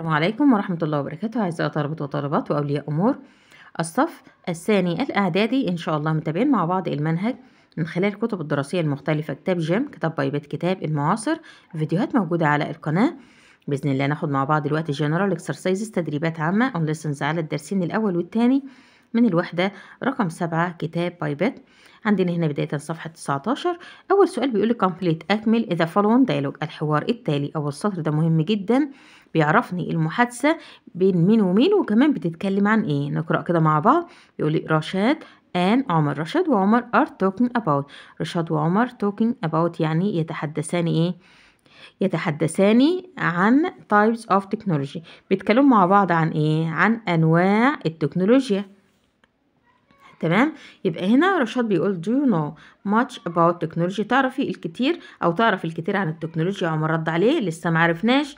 السلام عليكم ورحمة الله وبركاته أعزائي طلبة وطالبات وأولياء أمور الصف الثاني الإعدادي إن شاء الله متابعين مع بعض المنهج من خلال الكتب الدراسية المختلفة كتاب جيم كتاب بايبت كتاب المعاصر فيديوهات موجودة على القناة بإذن الله ناخد مع بعض دلوقتي جنرال اكسرسايزز تدريبات عامة أون ليسنز على الدرسين الأول والتاني من الوحدة رقم سبعة كتاب بايبت عندنا هنا بداية صفحة 19 أول سؤال بيقول كومبليت أكمل إذا فالون دايلوج الحوار التالي أو السطر ده مهم جدا بيعرفني المحادثة بين مين ومين وكمان بتتكلم عن إيه نقرأ كده مع بعض بيقول لي رشاد آن عمر رشاد وعمر are talking about رشاد وعمر talking about يعني يتحدثان إيه يتحدثان عن types of technology بيتكلموا مع بعض عن إيه عن أنواع التكنولوجيا تمام يبقى هنا رشاد بيقول do you know much about technology تعرفي الكتير او تعرف الكتير عن التكنولوجيا عمر رد عليه لسه معرفناش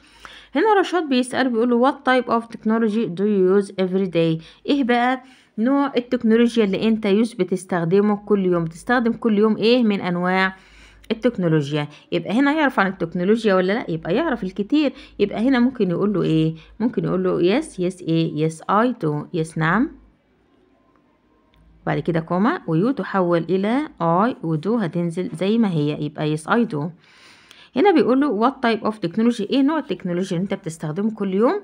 هنا رشاد بيسأل بيقول له what type of technology do you use every day ايه بقى نوع التكنولوجيا اللي انت يوز بتستخدمه كل يوم بتستخدم كل يوم ايه من انواع التكنولوجيا يبقى هنا يعرف عن التكنولوجيا ولا لا يبقى يعرف الكتير يبقى هنا ممكن يقول له ايه ممكن يقول له يس يس ايه يس اي تو يس نعم بعد كده كوما ويو تحول إلى اي ودو هتنزل زي ما هي يبقى يس اي دو هنا بيقول له وات تايب اوف تكنولوجي ايه نوع التكنولوجي اللي انت بتستخدمه كل يوم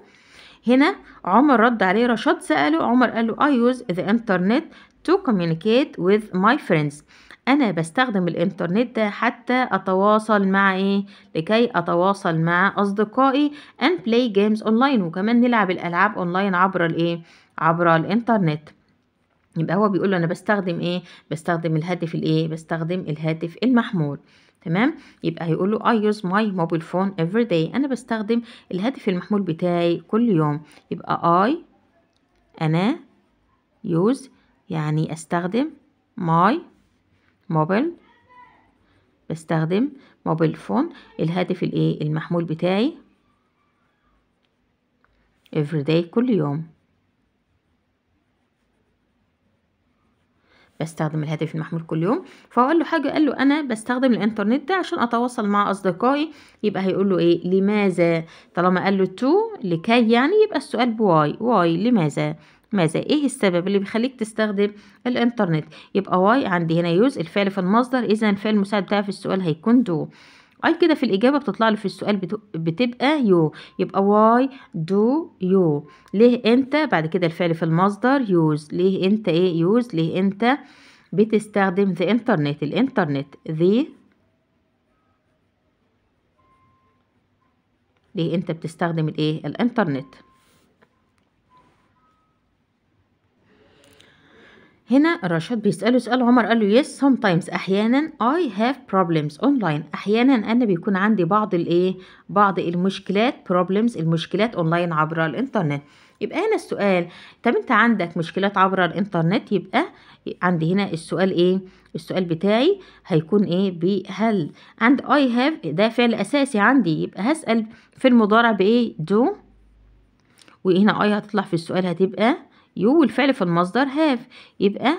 هنا عمر رد عليه رشاد سأله عمر قال له اي يوز ذا انترنت تو كوميونيكيت وذ ماي فريندز أنا بستخدم الإنترنت ده حتى أتواصل مع إيه؟ لكي أتواصل مع أصدقائي and play games اونلاين وكمان نلعب الألعاب أونلاين عبر الإيه؟ عبر الإنترنت يبقى هو بيقول له انا بستخدم ايه بستخدم الهاتف الايه بستخدم الهاتف المحمول تمام يبقى هيقول له I use my mobile phone every day انا بستخدم الهاتف المحمول بتاعي كل يوم يبقى I انا use يعني استخدم my mobile بستخدم mobile phone الهاتف الايه المحمول بتاعي every day كل يوم بستخدم الهاتف المحمول كل يوم فهو قال له حاجه قال له انا بستخدم الانترنت ده عشان اتواصل مع اصدقائي يبقى هيقول له ايه لماذا طالما قال له تو لكي يعني يبقى السؤال بواي واي لماذا ماذا ايه السبب اللي بيخليك تستخدم الانترنت يبقى واي عندي هنا يوز الفعل في المصدر اذا الفعل المساعد بتاعي في السؤال هيكون دو اي كده في الاجابه بتطلع له في السؤال بتبقى يو يبقى واي دو يو ليه انت بعد كده الفعل في المصدر يوز ليه انت ايه يوز ليه انت بتستخدم ذا انترنت الانترنت ذا ليه انت بتستخدم الايه الانترنت هنا رشاد بيسأله سؤال عمر قال له yes sometimes أحيانا I have problems online أحيانا أنا بيكون عندي بعض الإيه بعض المشكلات problems المشكلات أونلاين عبر الإنترنت يبقى هنا السؤال طب أنت عندك مشكلات عبر الإنترنت يبقى عندي هنا السؤال إيه السؤال بتاعي هيكون إيه بهل and I have ده فعل أساسي عندي يبقى هسأل في المضارع بإيه do وهنا I هتطلع في السؤال هتبقى يو والفعل في المصدر هاف يبقى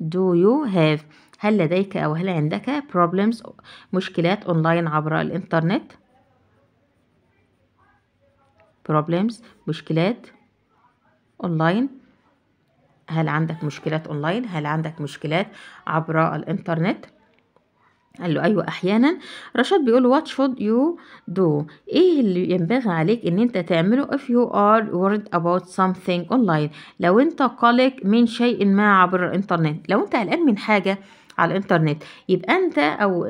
دو يو هاف هل لديك أو هل عندك problems مشكلات أونلاين عبر الإنترنت problems مشكلات أونلاين هل عندك مشكلات أونلاين هل عندك مشكلات عبر الإنترنت قال له ايوه احيانا رشاد بيقول له وات شود يو دو ايه اللي ينبغي عليك ان انت تعمله if you are worried about something online لو انت قلق من شيء ما عبر الانترنت لو انت قلقان من حاجه على الانترنت يبقى انت او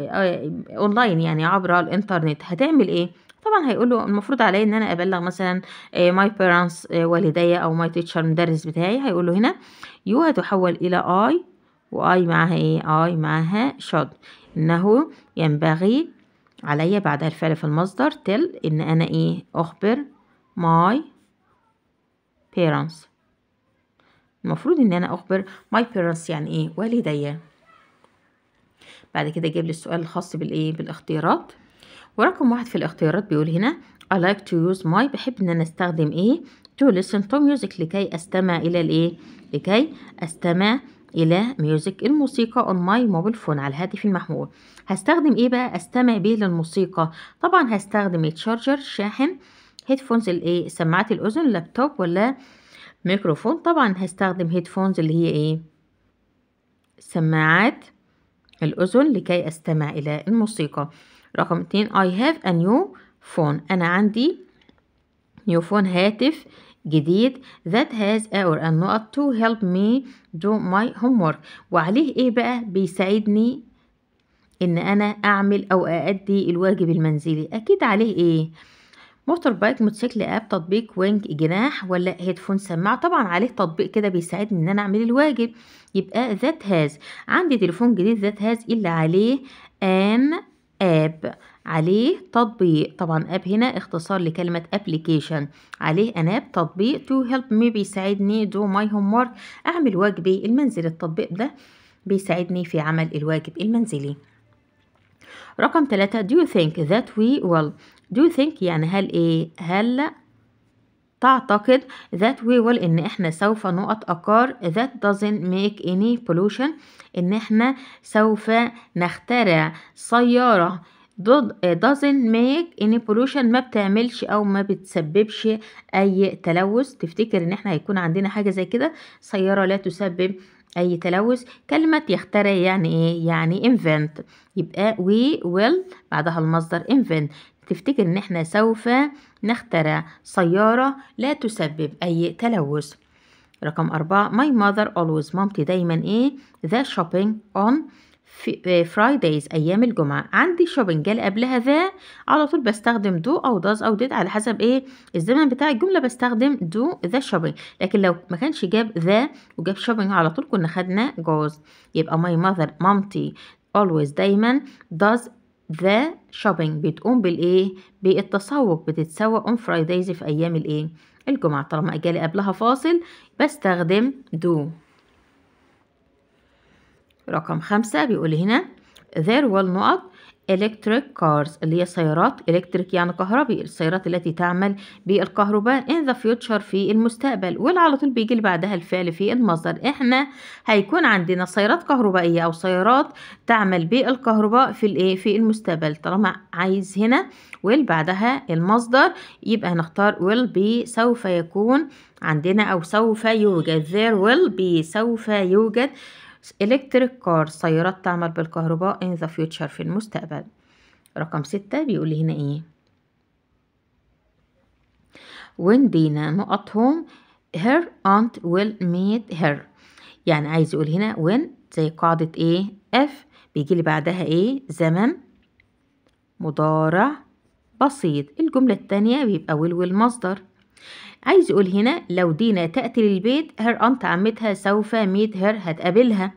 اونلاين آه، يعني عبر الانترنت هتعمل ايه طبعا هيقول له المفروض عليا ان انا ابلغ مثلا ماي آه، بيرنتس آه، والدي او ماي تيتشر المدرس بتاعي هيقول له هنا يو هتحول الى اي واي معاها ايه اي معاها شود إنه ينبغي عليا بعد الفعل في المصدر تل إن أنا إيه أخبر my parents المفروض إن أنا أخبر my parents يعني إيه والدي بعد كده جيب لي السؤال الخاص بالإيه بالاختيارات ورقم واحد في الاختيارات بيقول هنا I like to use my بحب إن أنا أستخدم إيه to listen to music لكي أستمع إلى الإيه لكي أستمع إلى ميوزك الموسيقى اون ماي mobile فون على الهاتف المحمول هستخدم إيه بقى أستمع بيه للموسيقى طبعا هستخدم تشارجر شاحن هيدفونز الايه سماعات الأذن لابتوب ولا ميكروفون طبعا هستخدم هيدفونز اللي هي إيه سماعات الأذن لكي أستمع إلى الموسيقى رقم اتنين I have a new phone أنا عندي نيو فون هاتف جديد that has or النقط to help me do my homework وعليه ايه بقى بيساعدني ان انا اعمل او اادي الواجب المنزلي اكيد عليه ايه موتور بايك موتوسيكل اب تطبيق وينج جناح ولا هيدفون سماعه طبعا عليه تطبيق كده بيساعدني ان انا اعمل الواجب يبقى ذات هاز عندي تليفون جديد ذات هاز اللي عليه ان اب عليه تطبيق طبعا اب هنا اختصار لكلمة application عليه اناب تطبيق تو هيلب مي بيساعدني دو ماي هوم اعمل واجبي المنزلي التطبيق ده بيساعدني في عمل الواجب المنزلي رقم ثلاثة do you think that we will do you think يعني هل ايه هل تعتقد that we will ان احنا سوف نقط نتأقار that doesn't make any pollution ان احنا سوف نخترع سيارة doesn't make any pollution ما بتعملش او ما بتسببش اي تلوث تفتكر ان احنا هيكون عندنا حاجة زي كده سيارة لا تسبب اي تلوث كلمة يخترع يعني ايه يعني invent يبقى we will بعدها المصدر invent تفتكر ان احنا سوف نخترع سيارة لا تسبب اي تلوث رقم أربعة my mother always مامتي دايما ايه the shopping on فرايدايز آه، ايام الجمعه عندي شوبينج جال قبلها ذا على طول بستخدم دو او داز او ديت على حسب ايه الزمن بتاع الجمله بستخدم دو ذا شوبينج لكن لو ما كانش جاب ذا وجاب شوبينج على طول كنا خدنا جوز يبقى ماي ماذر مامتي always دايما does ذا شوبينج بتقوم بالايه بالتسوق بتتسوق اون فرايدايز في ايام الايه الجمعه طالما جالي قبلها فاصل بستخدم دو رقم خمسة بيقول هنا there will not electric cars اللي هي سيارات electric يعني كهربي السيارات التي تعمل بالكهرباء in the future في المستقبل واللي على طول بيجي بعدها الفعل في المصدر احنا هيكون عندنا سيارات كهربائية او سيارات تعمل بالكهرباء في الايه في المستقبل طالما عايز هنا will بعدها المصدر يبقى هنختار will be سوف يكون عندنا او سوف يوجد there will be سوف يوجد electric cars سيارات تعمل بالكهرباء in the future في المستقبل رقم ستة بيقول هنا ايه when Dina not home her aunt will meet her يعني عايز يقول هنا when زي قاعدة ايه if بيجي لي بعدها ايه زمن مضارع بسيط الجملة التانية بيبقى will will مصدر عايز يقول هنا لو دينا تأتي للبيت هير أنت عمتها سوف ميت هير هتقابلها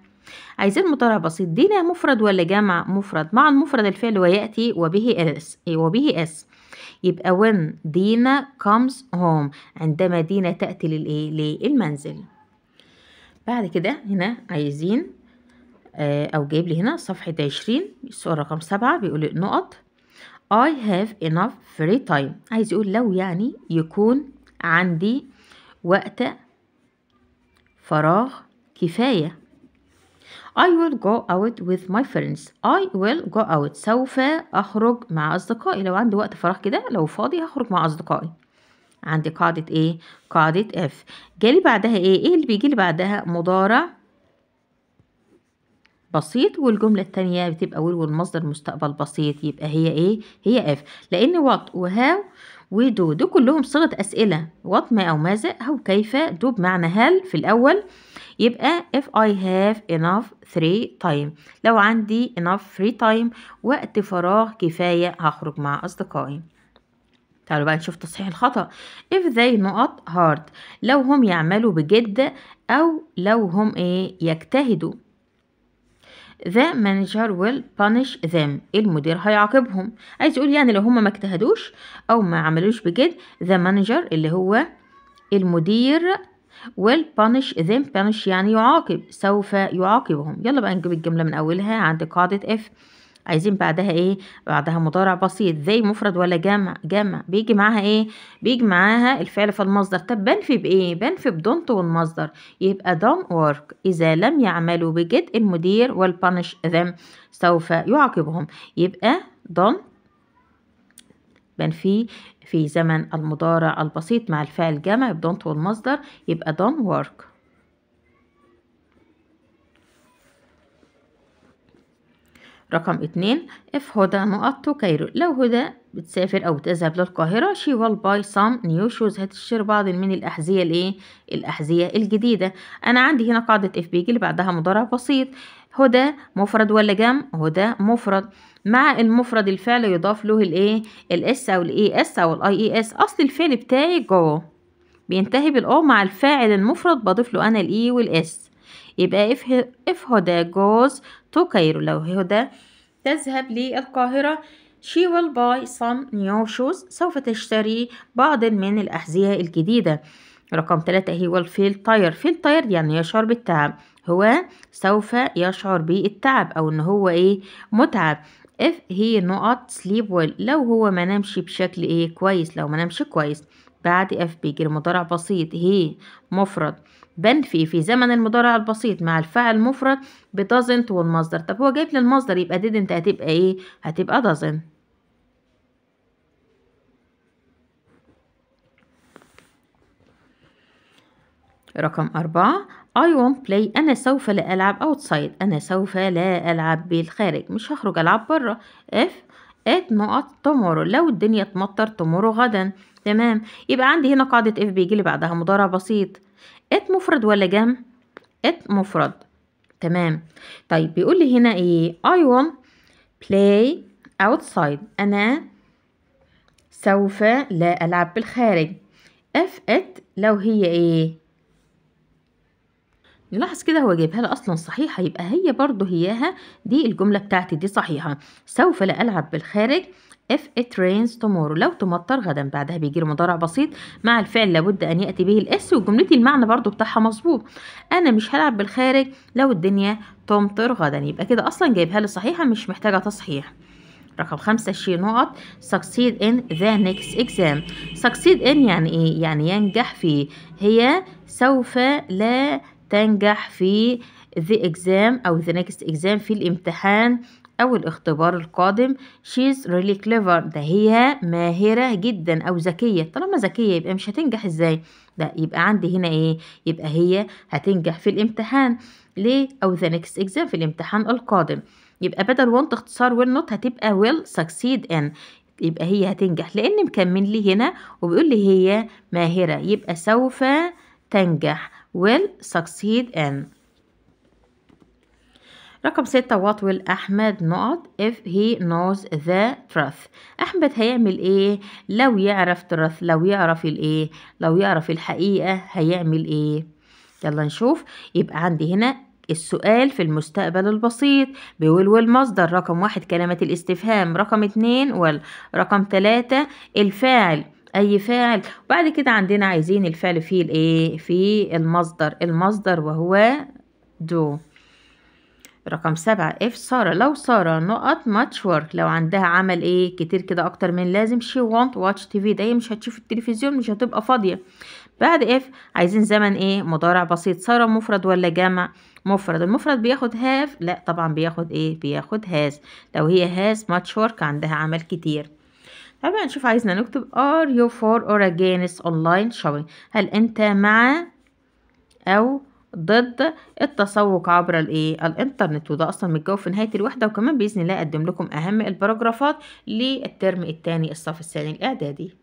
عايزين مضارع بسيط دينا مفرد ولا جمع مفرد مع المفرد الفعل ويأتي وبه اس إيه، وبه اس يبقى when دينا comes home عندما دينا تأتي للإيه للمنزل بعد كده هنا عايزين آه، أو جايب لي هنا صفحة عشرين الصورة رقم سبعة بيقول نقط I have enough free time عايز يقول لو يعني يكون عندي وقت فراغ كفاية I will go out with my friends I will go out سوف أخرج مع أصدقائي لو عندي وقت فراغ كده لو فاضي هخرج مع أصدقائي عندي قاعدة ايه قاعدة اف جالي بعدها ايه ايه اللي لي بعدها مضارع بسيط والجملة التانية بتبقى will والمصدر مستقبل بسيط يبقى هي ايه هي اف لان what وهاو ودو دو كلهم صيغة أسئلة وات ما أو ماذا أو كيف دو بمعنى هل في الأول يبقى if I have enough free time لو عندي enough free time وقت فراغ كفاية هخرج مع أصدقائي تعالوا بقى نشوف تصحيح الخطأ if they not hard لو هم يعملوا بجد أو لو هم إيه يجتهدوا the manager will punish them المدير هيعاقبهم عايز يقول يعني لو هما ما اجتهدوش او ما عملوش بجد the manager اللي هو المدير will punish them punish يعني يعاقب سوف يعاقبهم يلا بقى نجيب الجملة من أولها عند قاعدة اف عايزين بعدها ايه بعدها مضارع بسيط زي مفرد ولا جمع جمع بيجي معاها ايه بيجي معاها الفعل في المصدر طب بنفي بايه بنفي بدونت والمصدر يبقى دون ورك اذا لم يعملوا بجد المدير والبانش ذم سوف يعاقبهم يبقى دون بنفي في زمن المضارع البسيط مع الفعل جمع بدونت والمصدر يبقى دون ورك رقم اتنين اف هدى نقط to لو هدى بتسافر أو بتذهب للقاهرة شي ويل باي سام نيو شوز هتشتري بعض من الأحذية الإيه؟ الأحذية الجديدة أنا عندي هنا قاعدة اف بيجي اللي بعدها مضارع بسيط هدى مفرد ولا جمع هدى مفرد مع المفرد الفعل يضاف له الايه الاس او الاي اس او الاي اي اس اصل الفعل بتاعي جو بينتهي بالاو مع الفاعل المفرد بضيف له انا الاي والاس يبقى if, if هدى goes to كايرو لو هدى تذهب للقاهرة she will buy some new shoes سوف تشتري بعض من الأحذية الجديدة رقم ثلاثة هي will feel tired feel tired يعني يشعر بالتعب هو سوف يشعر بالتعب أو إن هو إيه متعب if he not sleep well لو هو ما نامش بشكل إيه كويس لو ما نامش كويس بعد اف بيجي المضارع بسيط هي مفرد بنفي في زمن المضارع البسيط مع الفعل مفرد بدازنت والمصدر طب هو جايب لي المصدر يبقى didn't هتبقى ايه هتبقى doesn't رقم أربعة I won't play أنا سوف لا ألعب outside أنا سوف لا ألعب بالخارج مش هخرج ألعب بره if it not tomorrow لو الدنيا تمطر tomorrow غدا تمام يبقى عندي هنا قاعدة اف بيجي لي بعدها مضارع بسيط ات مفرد ولا جم ات مفرد تمام طيب بيقول لي هنا ايه I want play outside انا سوف لا العب بالخارج اف ات لو هي ايه نلاحظ كده هو جايبها لي اصلا صحيحه يبقى هي برضو هياها دي الجمله بتاعتي دي صحيحه سوف لا العب بالخارج if it rains tomorrow لو تمطر غدا بعدها بيجي مضارع بسيط مع الفعل لابد ان ياتي به الاس وجملتي المعنى برضو بتاعها مظبوط انا مش هلعب بالخارج لو الدنيا تمطر غدا يبقى كده اصلا جايبها لي صحيحه مش محتاجه تصحيح رقم خمسة شي نقط succeed in the next exam succeed in يعني ايه يعني ينجح في هي سوف لا تنجح في the exam أو the next exam في الامتحان أو الاختبار القادم she's really clever ده هي ماهرة جدا أو ذكية طالما ذكية يبقى مش هتنجح ازاي ده يبقى عندي هنا ايه يبقى هي هتنجح في الامتحان ليه أو the next exam في الامتحان القادم يبقى بدل want اختصار will not هتبقى will succeed in يبقى هي هتنجح لأن مكمل لي هنا وبيقول لي هي ماهرة يبقى سوف تنجح will succeed in رقم ستة what will أحمد not if he knows the truth أحمد هيعمل إيه لو يعرف truth لو يعرف الإيه لو يعرف الحقيقة هيعمل إيه يلا نشوف يبقى عندي هنا السؤال في المستقبل البسيط بيقول والمصدر رقم واحد كلمة الاستفهام رقم اتنين والرقم رقم تلاتة الفاعل اي فاعل وبعد كده عندنا عايزين الفعل في الايه في المصدر المصدر وهو دو رقم سبعة اف سارة لو سارة نقط ماتش ورك لو عندها عمل ايه كتير كده اكتر من لازم شي وونت واتش تي في ده هي مش هتشوف التلفزيون مش هتبقى فاضية بعد اف عايزين زمن ايه مضارع بسيط سارة مفرد ولا جمع مفرد المفرد بياخد هاف لا طبعا بياخد ايه بياخد هاز لو هي هاز ماتش ورك عندها عمل كتير هبقى نشوف عايزنا نكتب are you for or against online shopping هل انت مع او ضد التسوق عبر الايه الانترنت وده اصلا متجاوب في نهايه الوحده وكمان باذن الله اقدم لكم اهم الباراجرافات للترم الثاني الصف الثاني الاعدادي